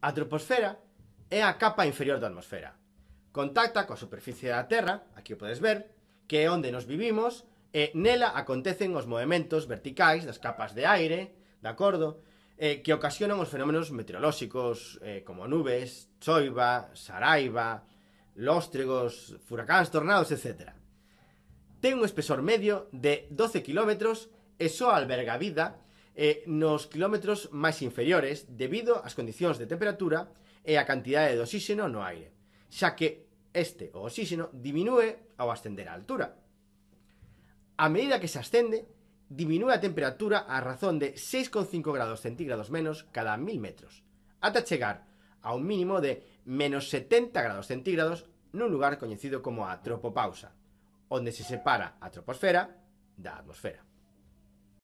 A troposfera é a capa inferior da atmosfera. Contacta coa superficie da Terra, aquí o podes ver, que é onde nos vivimos, e nela acontecen os movimentos verticais das capas de aire, de acordo, e que ocasionan os fenómenos meteorolóxicos eh, como nubes, choiva, saraiva, lóstregos, furacáns, tornados, etc. Ten un espesor medio de 12 km e só alberga vida eh, nos quilómetros máis inferiores debido ás condicións de temperatura e a cantidade de oxíxeno no aire, xa que este, o oxíxeno, diminúe ao ascender a altura. A medida que se ascende, diminúe a temperatura a razón de 6,5 grados centígrados menos cada 1000 metros, ata chegar a un mínimo de menos 70 grados centígrados nun lugar coñecido como a tropopausa, onde se separa a troposfera da atmosfera.